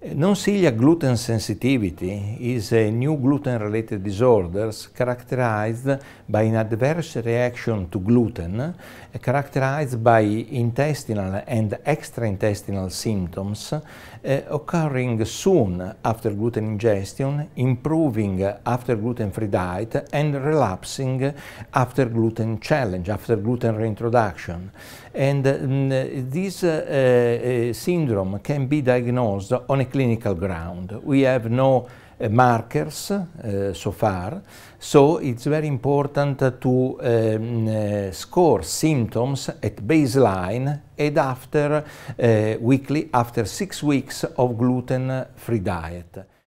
Eh, Non-celiac gluten sensitivity is a new gluten-related disorder characterized by an adverse reaction to gluten, eh, characterized by intestinal and extraintestinal symptoms uh, occurring soon after gluten ingestion, improving after gluten-free diet, and relapsing after gluten challenge, after gluten reintroduction. And um, this uh, uh, syndrome can be diagnosed on a clinical ground. We have no uh, markers uh, so far, so it's very important to um, uh, score symptoms at baseline and after uh, weekly, after six weeks of gluten free diet.